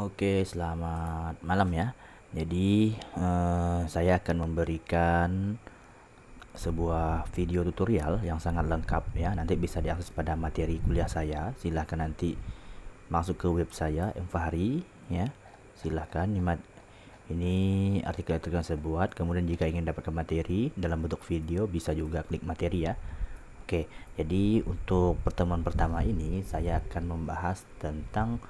Oke, selamat malam ya. Jadi, eh, saya akan memberikan sebuah video tutorial yang sangat lengkap ya. Nanti bisa diakses pada materi kuliah saya. Silahkan nanti masuk ke web saya Mfahri ya. Silahkan ini artikel-artikel yang saya buat. Kemudian jika ingin dapatkan materi dalam bentuk video bisa juga klik materi ya. Oke, jadi untuk pertemuan pertama ini saya akan membahas tentang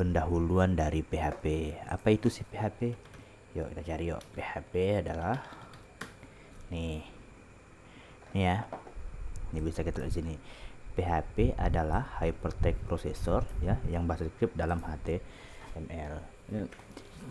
pendahuluan dari PHP. Apa itu sih PHP? Yuk kita cari yuk. PHP adalah nih. Nih ya. Ini bisa kita lihat sini. PHP adalah Hypertext Processor ya yang bahasa script dalam HTML.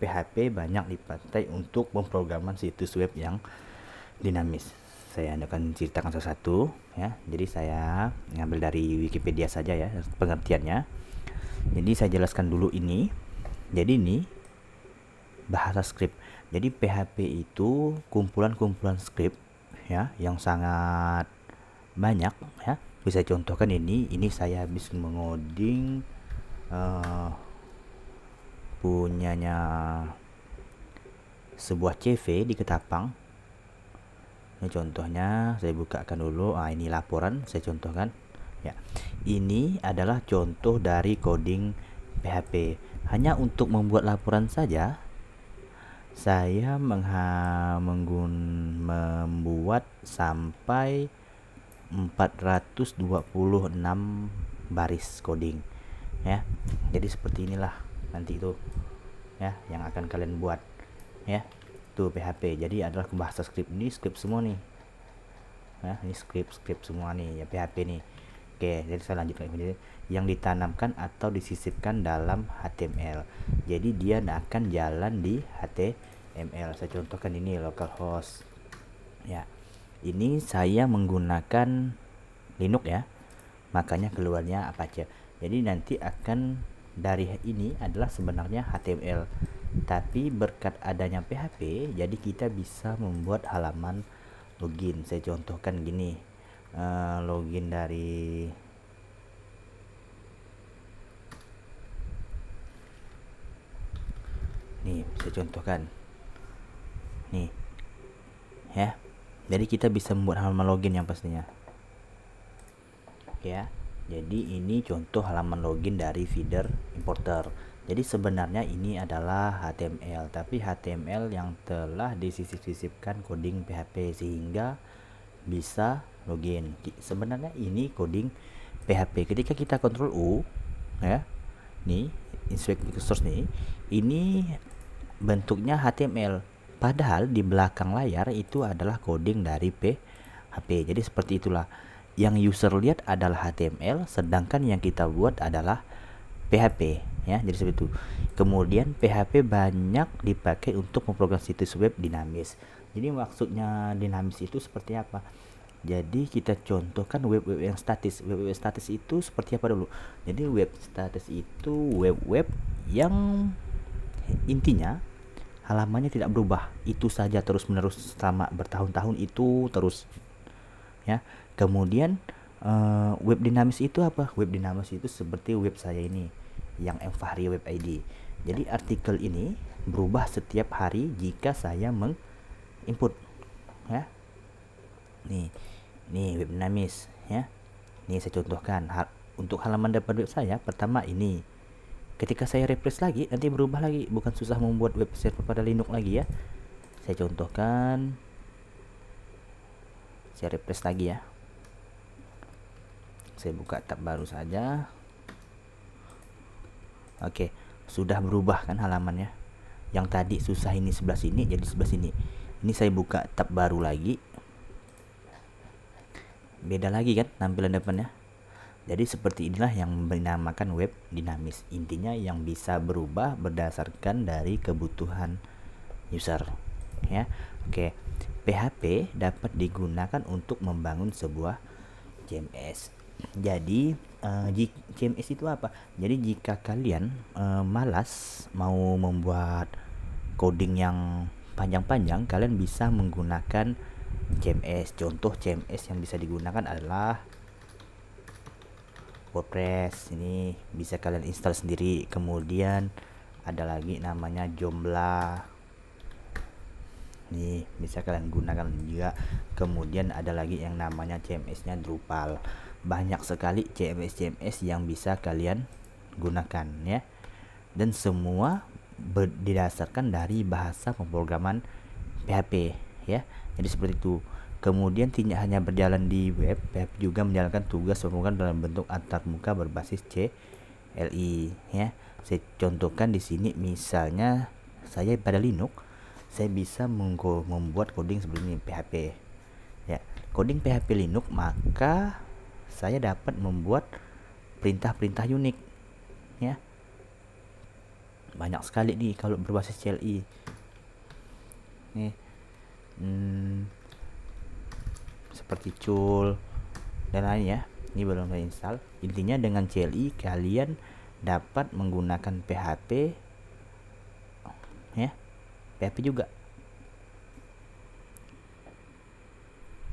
PHP banyak dipakai untuk pemrograman situs web yang dinamis. Saya akan ceritakan satu-satu ya. Jadi saya ngambil dari Wikipedia saja ya pengertiannya jadi saya jelaskan dulu ini. Jadi ini bahasa script. Jadi PHP itu kumpulan-kumpulan script ya yang sangat banyak ya. Bisa contohkan ini, ini saya habis mengoding uh, punyanya sebuah CV di Ketapang. Ini contohnya saya bukakan dulu. Ah ini laporan saya contohkan. Ya. Ini adalah contoh dari coding PHP. Hanya untuk membuat laporan saja, saya menggun membuat sampai 426 baris coding ya jadi seperti inilah nanti itu ya yang akan kalian buat ya itu PHP jadi adalah bahasa script ini script semua nih nah ini script script semua nih ya PHP nih ya, Oke, jadi saya lanjutkan ini yang ditanamkan atau disisipkan dalam HTML. Jadi dia akan jalan di HTML. Saya contohkan ini localhost. Ya. Ini saya menggunakan Linux ya. Makanya keluarnya apa aja. Jadi nanti akan dari ini adalah sebenarnya HTML. Tapi berkat adanya PHP, jadi kita bisa membuat halaman login. Saya contohkan gini Eh, login dari nih saya contohkan nih ya jadi kita bisa membuat halaman login yang pastinya ya jadi ini contoh halaman login dari feeder importer jadi sebenarnya ini adalah HTML tapi HTML yang telah disisip-sisipkan coding PHP sehingga bisa login sebenarnya ini coding PHP ketika kita kontrol U ya nih inspect resource nih ini bentuknya HTML padahal di belakang layar itu adalah coding dari PHP jadi seperti itulah yang user lihat adalah HTML sedangkan yang kita buat adalah PHP ya jadi seperti itu kemudian PHP banyak dipakai untuk memprogram situs web dinamis jadi maksudnya dinamis itu seperti apa jadi kita contohkan web-web yang statis. Web-web statis itu seperti apa dulu? Jadi web statis itu web-web yang intinya halamannya tidak berubah. Itu saja terus-menerus selama bertahun-tahun itu terus ya. Kemudian uh, web dinamis itu apa? Web dinamis itu seperti web saya ini yang Mfahri Web ID. Jadi artikel ini berubah setiap hari jika saya menginput ya. Nih ni web dinamis ya ini saya contohkan hal, untuk halaman depan web saya pertama ini ketika saya refresh lagi nanti berubah lagi bukan susah membuat web server pada Linux lagi ya saya contohkan saya refresh lagi ya saya buka tab baru saja oke sudah berubah kan halamannya yang tadi susah ini sebelah sini jadi sebelah sini ini saya buka tab baru lagi beda lagi kan tampilan depannya. Jadi seperti inilah yang dinamakan web dinamis. Intinya yang bisa berubah berdasarkan dari kebutuhan user. Ya. Oke. PHP dapat digunakan untuk membangun sebuah CMS. Jadi CMS eh, itu apa? Jadi jika kalian eh, malas mau membuat coding yang panjang-panjang, kalian bisa menggunakan CMS contoh CMS yang bisa digunakan adalah WordPress ini bisa kalian install sendiri kemudian ada lagi namanya jumlah nih bisa kalian gunakan juga kemudian ada lagi yang namanya CMS nya Drupal banyak sekali CMS CMS yang bisa kalian gunakan ya dan semua berdasarkan dari bahasa pemrograman PHP ya jadi seperti itu kemudian tidak hanya berjalan di web web juga menjalankan tugas pembukaan dalam bentuk muka berbasis CLI ya saya contohkan di sini misalnya saya pada Linux saya bisa membuat coding sebelumnya PHP ya coding PHP Linux maka saya dapat membuat perintah-perintah unik ya banyak sekali nih kalau berbasis CLI nih hmm, seperti cool dan lain ya ini belum saya install intinya dengan CLI kalian dapat menggunakan PHP ya PHP juga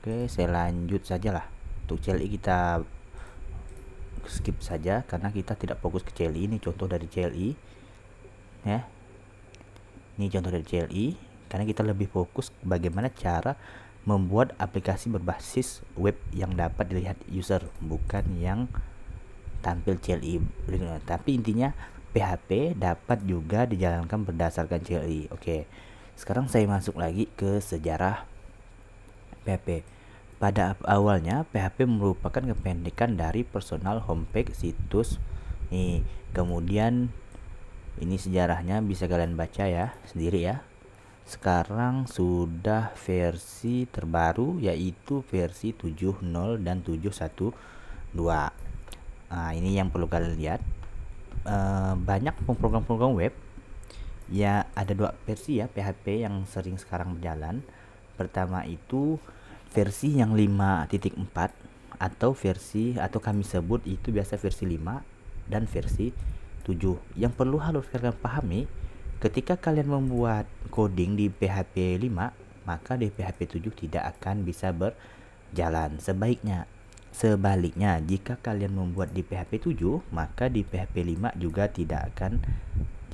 oke saya lanjut saja lah untuk CLI kita skip saja karena kita tidak fokus ke CLI ini contoh dari CLI ya ini contoh dari CLI karena kita lebih fokus bagaimana cara membuat aplikasi berbasis web yang dapat dilihat user bukan yang tampil CLI tapi intinya PHP dapat juga dijalankan berdasarkan CLI oke sekarang saya masuk lagi ke sejarah PHP pada awalnya PHP merupakan kependekan dari personal homepage situs nih kemudian ini sejarahnya bisa kalian baca ya sendiri ya sekarang sudah versi terbaru yaitu versi 70 dan 712 nah ini yang perlu kalian lihat e, banyak program-program web ya ada dua versi ya PHP yang sering sekarang berjalan pertama itu versi yang 5.4 atau versi atau kami sebut itu biasa versi 5 dan versi 7 yang perlu harus kalian pahami Ketika kalian membuat coding di PHP 5, maka di PHP 7 tidak akan bisa berjalan sebaiknya. Sebaliknya, jika kalian membuat di PHP 7, maka di PHP 5 juga tidak akan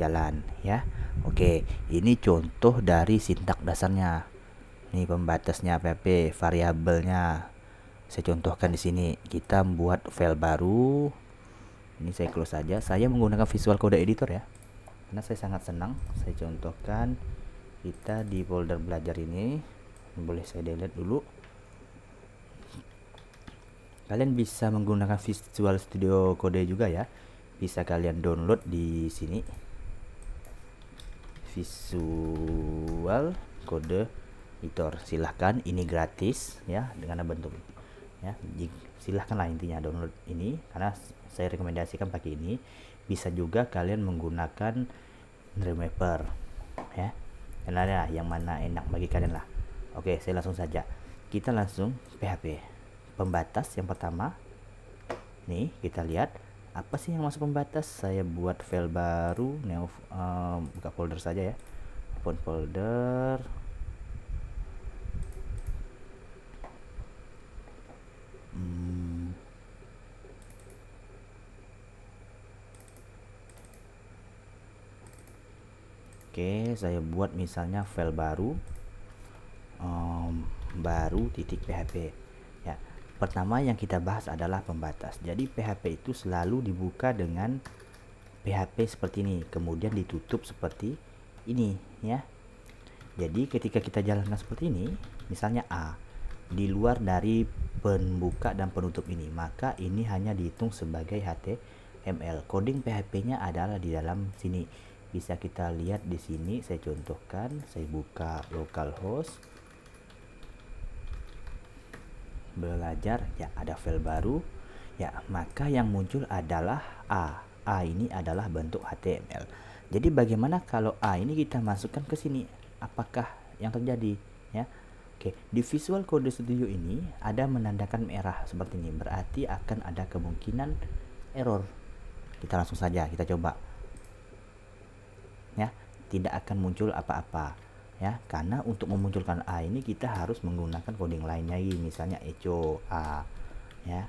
jalan ya. Oke, ini contoh dari sintak dasarnya. Nih pembatasnya PHP, variabelnya. Saya contohkan di sini, kita membuat file baru. Ini saya close saja. Saya menggunakan Visual Code Editor ya karena saya sangat senang saya contohkan kita di folder belajar ini boleh saya delete dulu kalian bisa menggunakan Visual Studio Code juga ya bisa kalian download di sini Visual Code Editor silahkan ini gratis ya dengan bentuk ya silahkanlah intinya download ini karena saya rekomendasikan pakai ini bisa juga kalian menggunakan Dreamweaver ya kenalnya lah yang mana enak bagi kalian lah oke saya langsung saja kita langsung PHP pembatas yang pertama nih kita lihat apa sih yang masuk pembatas saya buat file baru neo uh, buka folder saja ya open folder hmm, Oke, saya buat misalnya file baru um, baru titik PHP. Ya, pertama yang kita bahas adalah pembatas. Jadi PHP itu selalu dibuka dengan PHP seperti ini, kemudian ditutup seperti ini, ya. Jadi ketika kita jalankan seperti ini, misalnya A di luar dari pembuka dan penutup ini, maka ini hanya dihitung sebagai HTML. Coding PHP-nya adalah di dalam sini bisa kita lihat di sini saya contohkan saya buka localhost belajar ya ada file baru ya maka yang muncul adalah A A ini adalah bentuk HTML jadi bagaimana kalau A ini kita masukkan ke sini apakah yang terjadi ya Oke, di Visual Code Studio ini ada menandakan merah seperti ini, berarti akan ada kemungkinan error. Kita langsung saja kita coba tidak akan muncul apa-apa ya karena untuk memunculkan A ini kita harus menggunakan coding lainnya ini misalnya echo A ya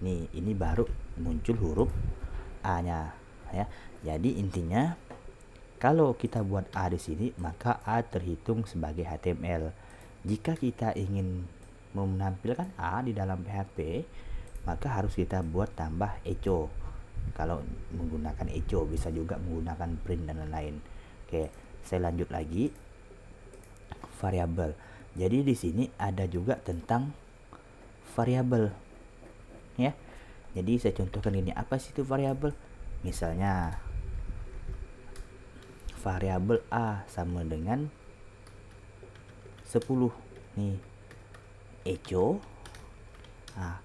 nih ini baru muncul huruf A nya ya jadi intinya kalau kita buat A di sini maka A terhitung sebagai HTML jika kita ingin menampilkan A di dalam PHP maka harus kita buat tambah echo kalau menggunakan echo bisa juga menggunakan print dan lain-lain Oke, saya lanjut lagi. Variabel. Jadi di sini ada juga tentang variabel. Ya. Jadi saya contohkan ini apa sih itu variabel? Misalnya variabel A sama dengan 10. Nih. echo Nah,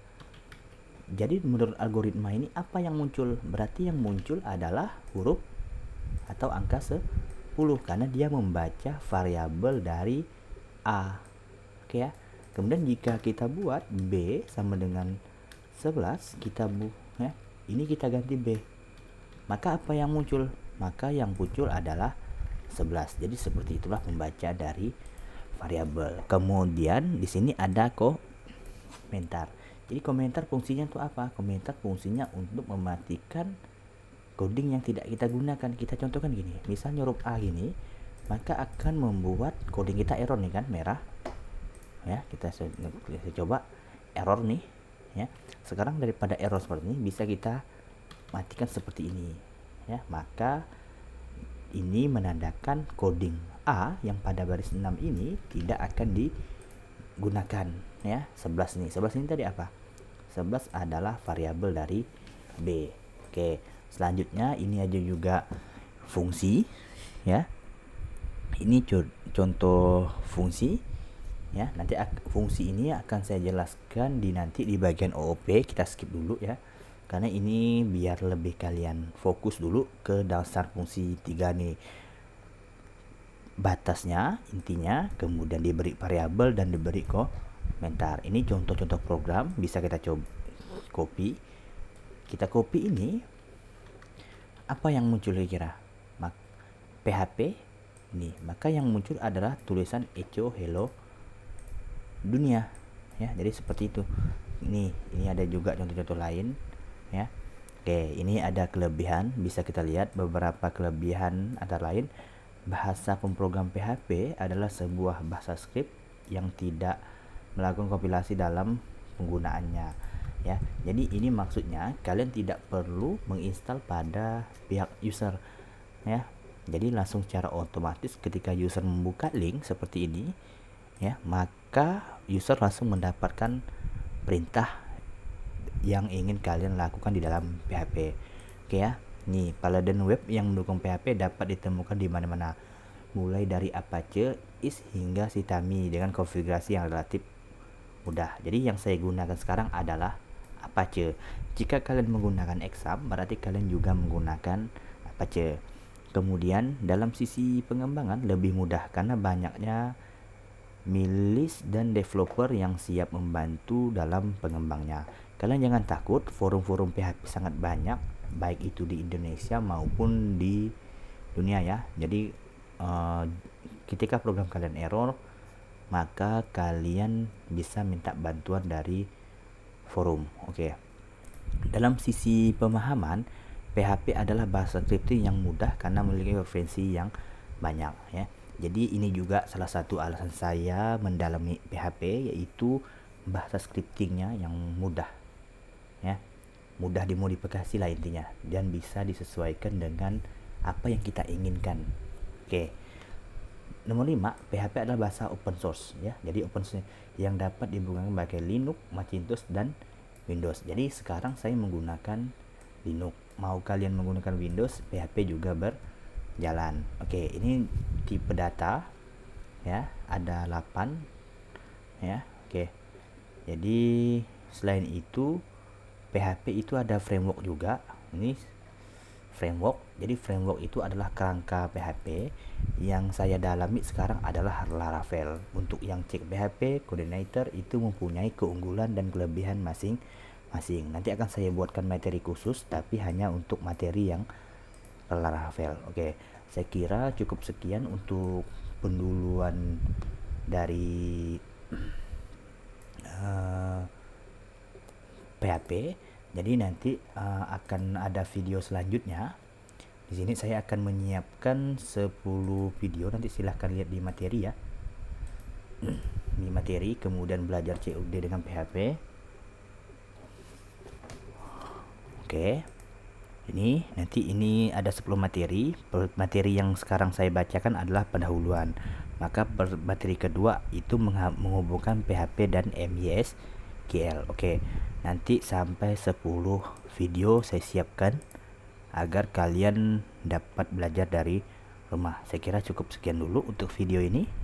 jadi menurut algoritma ini apa yang muncul? Berarti yang muncul adalah huruf atau angka 10 karena dia membaca variabel dari A. Oke ya. Kemudian jika kita buat B sama dengan 11 kita bu ya. Ini kita ganti B. Maka apa yang muncul? Maka yang muncul adalah 11. Jadi seperti itulah membaca dari variabel. Kemudian di sini ada komentar. Jadi komentar fungsinya untuk apa? Komentar fungsinya untuk mematikan coding yang tidak kita gunakan kita contohkan gini misalnya huruf A gini maka akan membuat coding kita error nih kan merah ya kita coba error nih ya sekarang daripada error seperti ini bisa kita matikan seperti ini ya maka ini menandakan coding A yang pada baris 6 ini tidak akan digunakan ya 11 nih 11 ini tadi apa 11 adalah variabel dari B oke selanjutnya ini aja juga fungsi ya ini contoh fungsi ya nanti fungsi ini akan saya jelaskan di nanti di bagian OOP kita skip dulu ya karena ini biar lebih kalian fokus dulu ke dasar fungsi tiga nih batasnya intinya kemudian diberi variabel dan diberi komentar ini contoh-contoh program bisa kita coba copy kita copy ini apa yang muncul kira-kira? PHP ini. Maka yang muncul adalah tulisan echo hello dunia. Ya, jadi seperti itu. Ini ini ada juga contoh-contoh lain ya. Oke, ini ada kelebihan, bisa kita lihat beberapa kelebihan antara lain bahasa pemrogram PHP adalah sebuah bahasa script yang tidak melakukan kompilasi dalam penggunaannya ya. Jadi ini maksudnya kalian tidak perlu menginstal pada pihak user ya. Jadi langsung secara otomatis ketika user membuka link seperti ini ya, maka user langsung mendapatkan perintah yang ingin kalian lakukan di dalam PHP. Oke ya. Nih, Paladin Web yang mendukung PHP dapat ditemukan di mana-mana. Mulai dari Apache, IS hingga Sitami dengan konfigurasi yang relatif mudah. Jadi yang saya gunakan sekarang adalah pace. jika kalian menggunakan exam berarti kalian juga menggunakan pace. kemudian dalam sisi pengembangan lebih mudah karena banyaknya milis dan developer yang siap membantu dalam pengembangnya kalian jangan takut forum-forum PHP sangat banyak baik itu di Indonesia maupun di dunia ya jadi uh, ketika program kalian error maka kalian bisa minta bantuan dari forum. Oke. Okay. Dalam sisi pemahaman, PHP adalah bahasa scripting yang mudah karena memiliki referensi yang banyak ya. Jadi ini juga salah satu alasan saya mendalami PHP yaitu bahasa scriptingnya yang mudah ya mudah dimodifikasi lah intinya dan bisa disesuaikan dengan apa yang kita inginkan oke okay nomor 5, PHP adalah bahasa open source ya. Jadi open source yang dapat digunakan sebagai Linux, Macintosh dan Windows. Jadi sekarang saya menggunakan Linux. Mau kalian menggunakan Windows, PHP juga berjalan. Oke, ini tipe data ya, ada 8 ya. Oke. Jadi selain itu PHP itu ada framework juga. Ini framework. Jadi framework itu adalah kerangka PHP yang saya dalami sekarang adalah Laravel. Untuk yang cek PHP coordinator itu mempunyai keunggulan dan kelebihan masing-masing. Nanti akan saya buatkan materi khusus tapi hanya untuk materi yang Laravel. Oke, saya kira cukup sekian untuk penduluan dari uh, eh, PHP. Jadi nanti uh, akan ada video selanjutnya. Di sini saya akan menyiapkan 10 video nanti silahkan lihat di materi ya. di materi kemudian belajar CUD dengan PHP. Oke. Ini nanti ini ada 10 materi. Materi yang sekarang saya bacakan adalah pendahuluan. Maka materi kedua itu menghubungkan PHP dan MIS GL. Oke nanti sampai 10 video saya siapkan agar kalian dapat belajar dari rumah. Saya kira cukup sekian dulu untuk video ini.